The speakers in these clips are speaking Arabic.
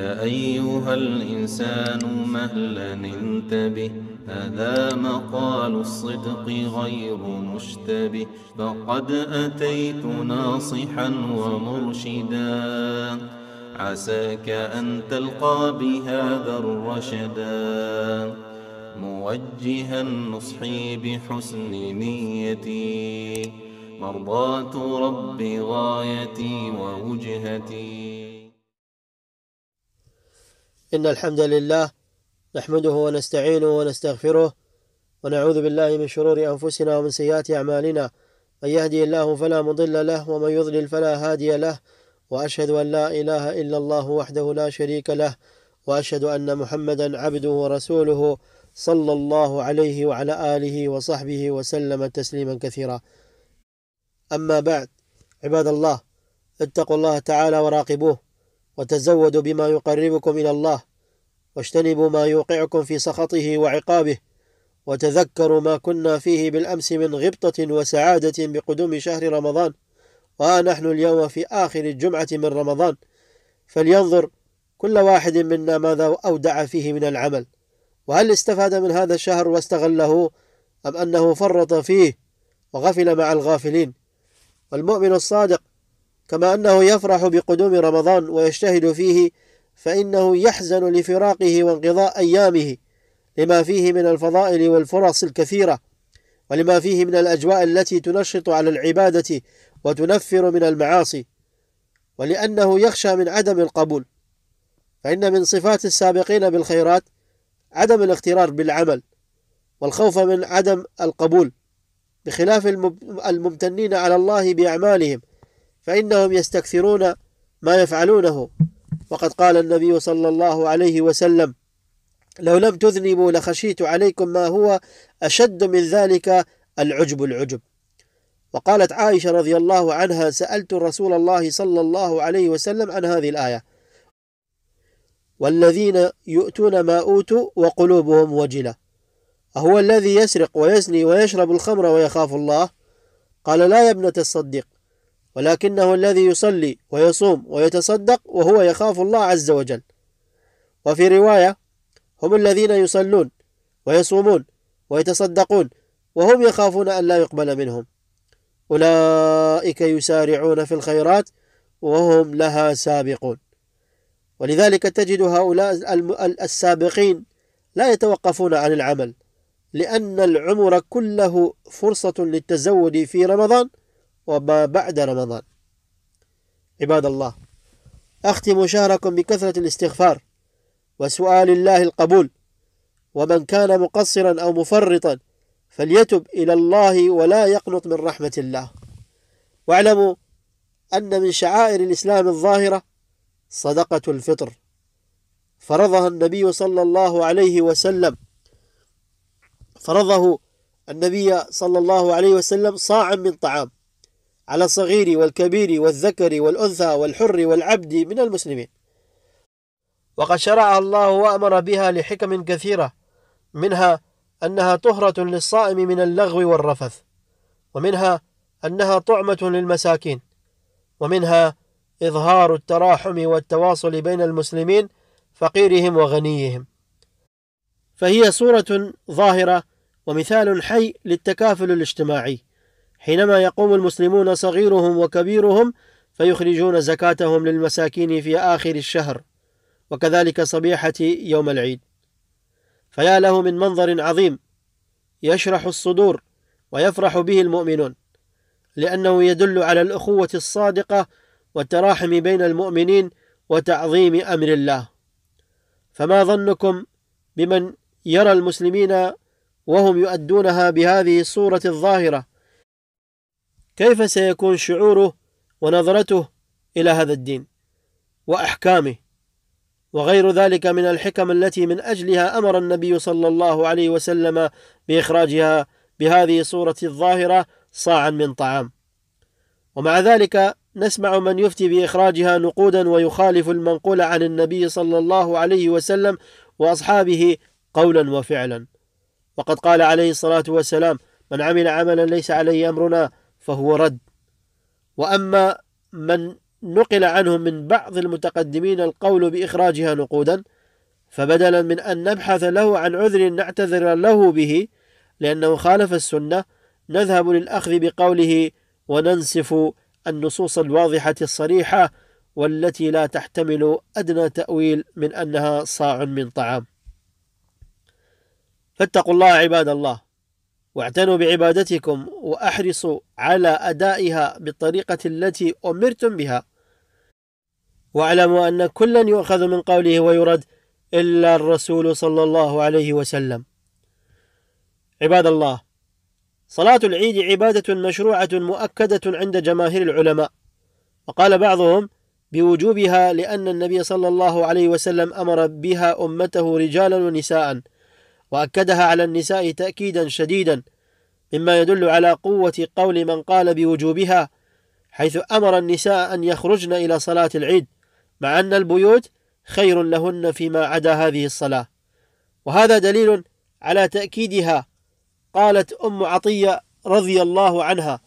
يا أيها الإنسان مهلا انتبه هذا مقال الصدق غير مشتبه فقد أتيت ناصحا ومرشدا عساك أن تلقى بهذا الرشدا موجها نصحي بحسن نيتي مرضاة ربي غايتي ووجهتي إن الحمد لله نحمده ونستعينه ونستغفره ونعوذ بالله من شرور أنفسنا ومن سيئات أعمالنا من يهدي الله فلا مضل له ومن يضلل فلا هادي له وأشهد أن لا إله إلا الله وحده لا شريك له وأشهد أن محمدا عبده ورسوله صلى الله عليه وعلى آله وصحبه وسلم تسليما كثيرا أما بعد عباد الله اتقوا الله تعالى وراقبوه وتزودوا بما يقربكم إلى الله واجتنبوا ما يوقعكم في سخطه وعقابه وتذكروا ما كنا فيه بالأمس من غبطة وسعادة بقدوم شهر رمضان وها نحن اليوم في آخر الجمعة من رمضان فلينظر كل واحد منا ماذا أودع فيه من العمل وهل استفاد من هذا الشهر واستغله أم أنه فرط فيه وغفل مع الغافلين والمؤمن الصادق كما أنه يفرح بقدوم رمضان ويجتهد فيه فإنه يحزن لفراقه وانقضاء أيامه لما فيه من الفضائل والفرص الكثيرة ولما فيه من الأجواء التي تنشط على العبادة وتنفر من المعاصي ولأنه يخشى من عدم القبول فإن من صفات السابقين بالخيرات عدم الاغترار بالعمل والخوف من عدم القبول بخلاف الممتنين على الله بأعمالهم فإنهم يستكثرون ما يفعلونه وقد قال النبي صلى الله عليه وسلم لو لم تذنبوا لخشيت عليكم ما هو أشد من ذلك العجب العجب وقالت عائشة رضي الله عنها سألت رسول الله صلى الله عليه وسلم عن هذه الآية والذين يؤتون ما أوتوا وقلوبهم وجلة أهو الذي يسرق ويزني ويشرب الخمر ويخاف الله قال لا يا ابنة الصديق ولكنه الذي يصلي ويصوم ويتصدق وهو يخاف الله عز وجل وفي رواية هم الذين يصلون ويصومون ويتصدقون وهم يخافون أن لا يقبل منهم أولئك يسارعون في الخيرات وهم لها سابقون ولذلك تجد هؤلاء السابقين لا يتوقفون عن العمل لأن العمر كله فرصة للتزود في رمضان وما بعد رمضان عباد الله أختم شهركم بكثرة الاستغفار وسؤال الله القبول ومن كان مقصرا أو مفرطا فليتب إلى الله ولا يقنط من رحمة الله واعلموا أن من شعائر الإسلام الظاهرة صدقة الفطر فرضها النبي صلى الله عليه وسلم فرضه النبي صلى الله عليه وسلم صاعا من طعام على الصغير والكبير والذكر والأنثى والحر والعبد من المسلمين وقد شرعها الله وأمر بها لحكم كثيرة منها أنها طهرة للصائم من اللغو والرفث ومنها أنها طعمة للمساكين ومنها إظهار التراحم والتواصل بين المسلمين فقيرهم وغنيهم فهي صورة ظاهرة ومثال حي للتكافل الاجتماعي حينما يقوم المسلمون صغيرهم وكبيرهم فيخرجون زكاتهم للمساكين في آخر الشهر وكذلك صبيحة يوم العيد فيا له من منظر عظيم يشرح الصدور ويفرح به المؤمنون لأنه يدل على الأخوة الصادقة والتراحم بين المؤمنين وتعظيم أمر الله فما ظنكم بمن يرى المسلمين وهم يؤدونها بهذه الصورة الظاهرة كيف سيكون شعوره ونظرته إلى هذا الدين وأحكامه وغير ذلك من الحكم التي من أجلها أمر النبي صلى الله عليه وسلم بإخراجها بهذه الصورة الظاهرة صاعا من طعام ومع ذلك نسمع من يفتي بإخراجها نقودا ويخالف المنقول عن النبي صلى الله عليه وسلم وأصحابه قولا وفعلا وقد قال عليه الصلاة والسلام من عمل عملا ليس عليه أمرنا فهو رد وأما من نقل عنه من بعض المتقدمين القول بإخراجها نقودا فبدلا من أن نبحث له عن عذر نعتذر له به لأنه خالف السنة نذهب للأخذ بقوله وننسف النصوص الواضحة الصريحة والتي لا تحتمل أدنى تأويل من أنها صاع من طعام فاتقوا الله عباد الله واعتنوا بعبادتكم واحرصوا على ادائها بالطريقه التي امرتم بها واعلموا ان كلا يؤخذ من قوله ويرد الا الرسول صلى الله عليه وسلم عباد الله صلاه العيد عباده مشروعه مؤكده عند جماهير العلماء وقال بعضهم بوجوبها لان النبي صلى الله عليه وسلم امر بها امته رجالا ونساء وأكدها على النساء تأكيدا شديدا مما يدل على قوة قول من قال بوجوبها حيث أمر النساء أن يخرجن إلى صلاة العيد مع أن البيوت خير لهن فيما عدا هذه الصلاة وهذا دليل على تأكيدها قالت أم عطية رضي الله عنها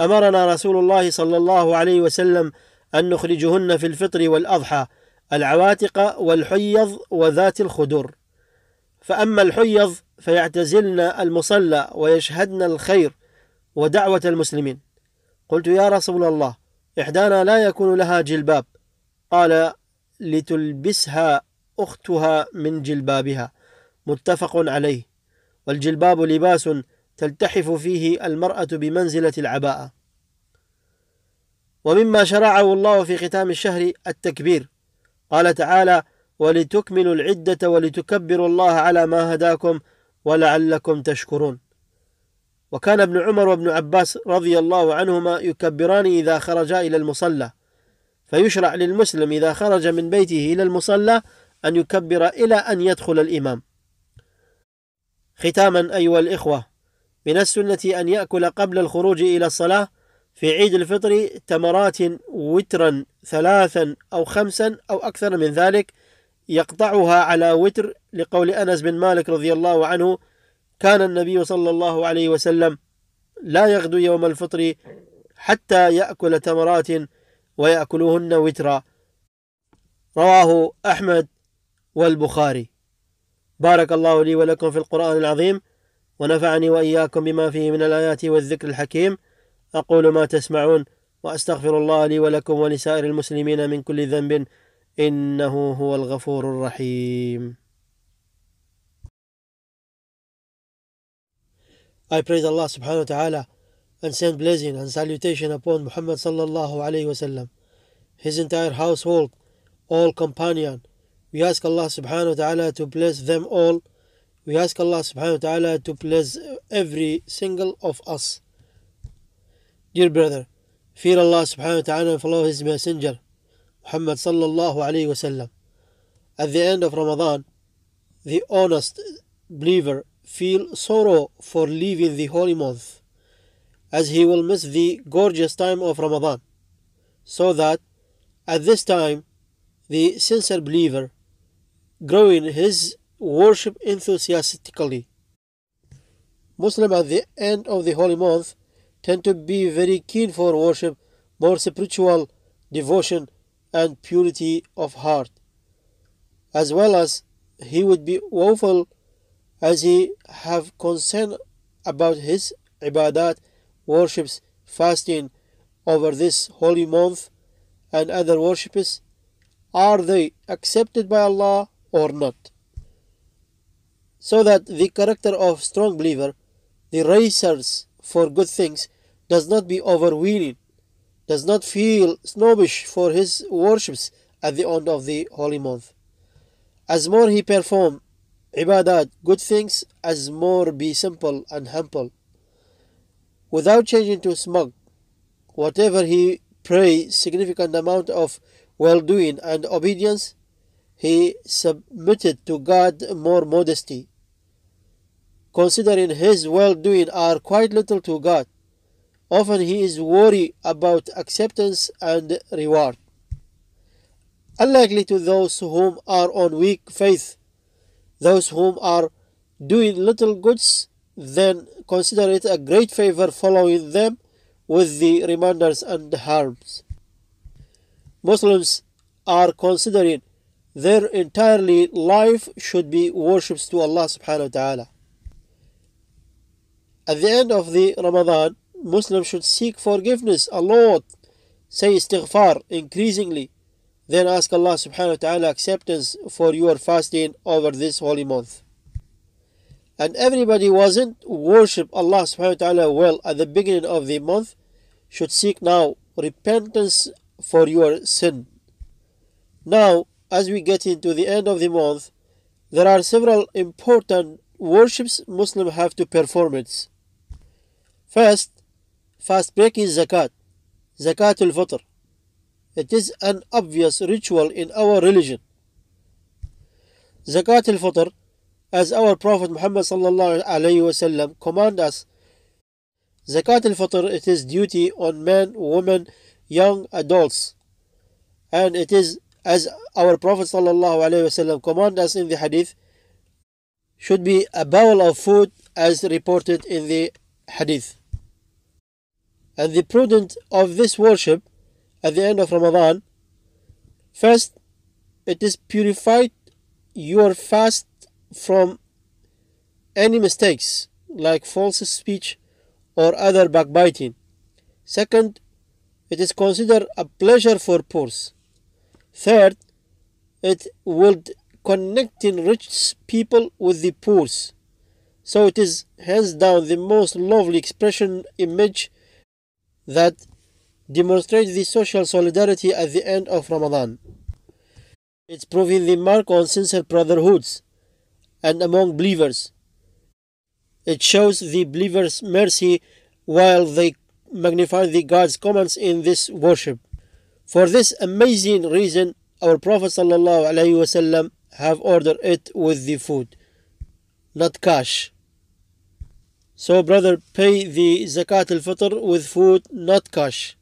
أمرنا رسول الله صلى الله عليه وسلم أن نخرجهن في الفطر والأضحى العواتق والحيض وذات الخدور فأما الحيض فيعتزلن المصلى ويشهدن الخير ودعوة المسلمين قلت يا رسول الله إحدانا لا يكون لها جلباب قال لتلبسها أختها من جلبابها متفق عليه والجلباب لباس تلتحف فيه المرأة بمنزلة العباءة ومما شرعه الله في ختام الشهر التكبير قال تعالى ولتكملوا العدة ولتكبروا الله على ما هداكم ولعلكم تشكرون وكان ابن عمر وابن عباس رضي الله عنهما يكبران إذا خرجا إلى المصلى فيشرع للمسلم إذا خرج من بيته إلى المصلى أن يكبر إلى أن يدخل الإمام ختاما أيها الإخوة من السنة أن يأكل قبل الخروج إلى الصلاة في عيد الفطر تمرات وترا ثلاثا أو خمسا أو أكثر من ذلك يقطعها على وتر لقول أنس بن مالك رضي الله عنه كان النبي صلى الله عليه وسلم لا يغدو يوم الفطر حتى يأكل تمرات ويأكلهن وترا رواه أحمد والبخاري بارك الله لي ولكم في القرآن العظيم ونفعني وإياكم بما فيه من الآيات والذكر الحكيم أقول ما تسمعون وأستغفر الله لي ولكم ولسائر المسلمين من كل ذنب إنه هو الغفور الرحيم I praise Allah subhanahu wa ta'ala and send blessing and salutation upon Muhammad sallallahu alayhi sallam, his entire household, all companion. We ask Allah subhanahu wa ta'ala to bless them all. We ask Allah subhanahu wa ta'ala to bless every single of us. Dear brother, fear Allah subhanahu wa ta'ala and follow his messenger. Muhammad sallallahu alayhi wasallam. At the end of Ramadan, the honest believer feel sorrow for leaving the holy month, as he will miss the gorgeous time of Ramadan, so that at this time the sincere believer growing his worship enthusiastically. Muslim at the end of the holy month tend to be very keen for worship, more spiritual devotion and purity of heart, as well as he would be woeful as he have concern about his ibadat, worships, fasting over this holy month and other worships, are they accepted by Allah or not? So that the character of strong believer, the racers for good things, does not be overweening does not feel snobbish for his worships at the end of the holy month. As more he perform ibadat, good things, as more be simple and humble, without changing to smug. Whatever he pray significant amount of well-doing and obedience, he submitted to God more modesty, considering his well-doing are quite little to God. Often he is worried about acceptance and reward. Unlikely to those whom are on weak faith, those whom are doing little goods, then consider it a great favor following them with the reminders and harms. Muslims are considering their entirely life should be worships to Allah subhanahu wa ta'ala. At the end of the Ramadan, Muslims should seek forgiveness a lot, say istighfar increasingly, then ask Allah subhanahu wa ta'ala acceptance for your fasting over this holy month. And everybody wasn't worship Allah subhanahu wa ta'ala well at the beginning of the month should seek now repentance for your sin. Now, as we get into the end of the month, there are several important worships Muslims have to perform it. First, Fast breaking zakat, zakat al-fitr, fitr. It is an obvious ritual in our religion. Zakat al fitr, as our Prophet Muhammad sallallahu alaihi wasallam command us, al-fitr, fitr it is duty on men, women, young adults, and it is as our Prophet sallallahu alaihi wasallam command us in the hadith, should be a bowl of food as reported in the hadith and the prudent of this worship at the end of Ramadan, first, it is purified your fast from any mistakes like false speech or other backbiting. Second, it is considered a pleasure for poor. Third, it would connect rich people with the poor. So it is hands down the most lovely expression image that demonstrate the social solidarity at the end of Ramadan. It's proving the mark on sincere brotherhoods and among believers. It shows the believers' mercy while they magnify the God's commands in this worship. For this amazing reason, our Prophet ﷺ have ordered it with the food, not cash. So, brother, pay the zakat al fitr with food, not cash.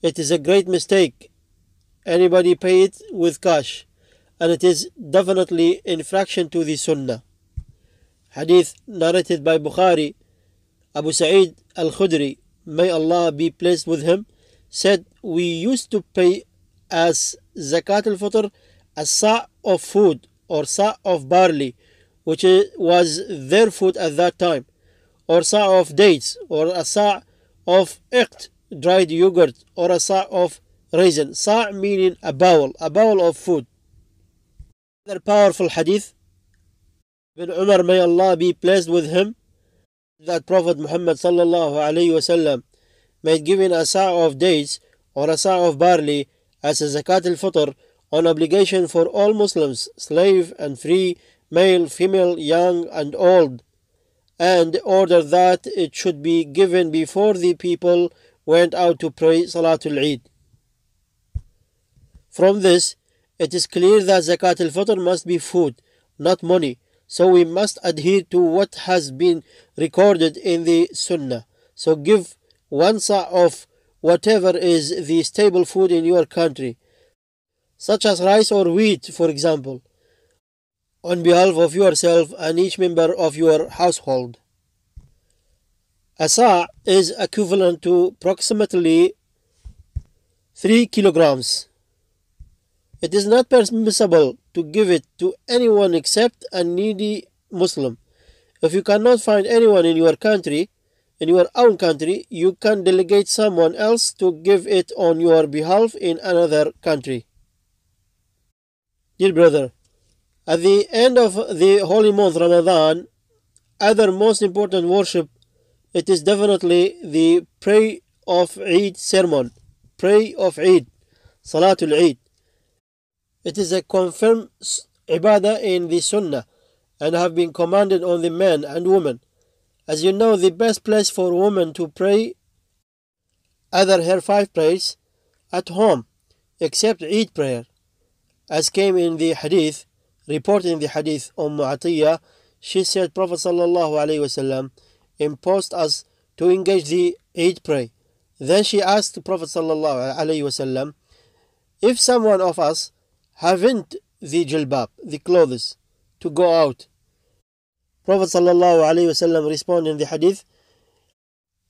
It is a great mistake. Anybody pay it with cash, and it is definitely infraction to the sunnah. Hadith narrated by Bukhari, Abu Sa'id al Khudri, may Allah be pleased with him, said, We used to pay as zakat al fitr a sa' of food or sa' of barley, which was their food at that time or sa' of dates or a sa' of iqt, dried yogurt or a sa' of raisin. Sa' meaning a bowl, a bowl of food. Another powerful hadith Ibn Umar, may Allah be pleased with him, that Prophet Muhammad sallallahu alayhi wasallam made giving a sa' of dates or a sa' of barley as a zakat al-fitr on obligation for all Muslims, slave and free, male, female, young and old, and order that it should be given before the people went out to pray Salatul Eid. From this, it is clear that Zakat al Fitr must be food, not money, so we must adhere to what has been recorded in the Sunnah. So give one sa' of whatever is the staple food in your country, such as rice or wheat, for example on behalf of yourself and each member of your household. asa is equivalent to approximately 3 kilograms. It is not permissible to give it to anyone except a needy Muslim. If you cannot find anyone in your country, in your own country, you can delegate someone else to give it on your behalf in another country. Dear brother, at the end of the holy month Ramadan, other most important worship, it is definitely the pray of Eid sermon, pray of Eid, Salatul Eid. It is a confirmed ibadah in the Sunnah and have been commanded on the men and women. As you know, the best place for women to pray other her five prayers at home, except Eid prayer, as came in the hadith Reporting the hadith on Mu'atiyah, she said Prophet wasallam imposed us to engage the Eid prayer. Then she asked Prophet wasallam, if someone of us haven't the jilbab, the clothes, to go out. Prophet Wasallam responded in the hadith,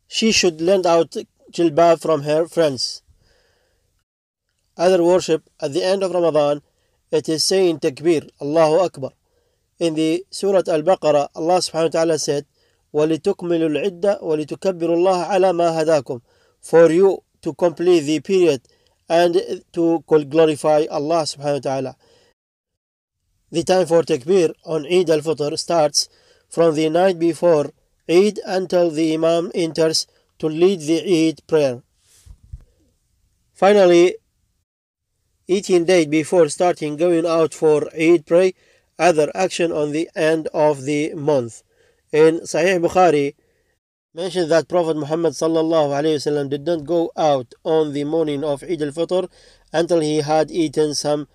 she should lend out jilbab from her friends. Other worship at the end of Ramadan it is saying takbir, Allahu Akbar. In the Surah Al-Baqarah, Allah subhanahu wa ta'ala said, وَلِتُكْمِلُوا الْعِدَّةِ وَلِتُكَبِّرُوا اللَّهَ عَلَى مَا هَدَاكُمْ For you to complete the period and to glorify Allah subhanahu wa ta'ala. The time for takbir on Eid al-Fitr starts from the night before Eid until the Imam enters to lead the Eid prayer. Finally, eating date before starting going out for Eid pray other action on the end of the month. In Sahih Bukhari mentioned that Prophet Muhammad sallallahu did not go out on the morning of Eid al-Fitr until he had eaten some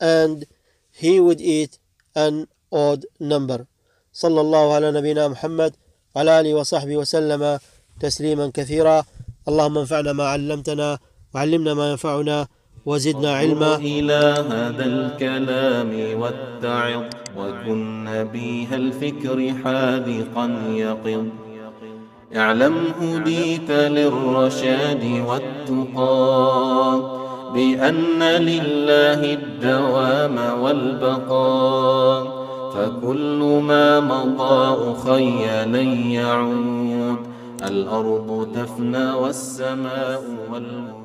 and he would eat an odd number. صلى الله على نبينا محمد وعلى آله وصحبه وسلم تسليما كثيرا اللهم انفعنا ما علمتنا وعلمنا ما ينفعنا وزدنا علما إلى هذا الكلام واتعظ وكن نبيها الفكر حاذقا يقظ اعلم هديت للرشاد والتقى بأن لله الدوام والبقاء فكل ما مضى أخي لن يعود الأرض تفنى والسماء والمرض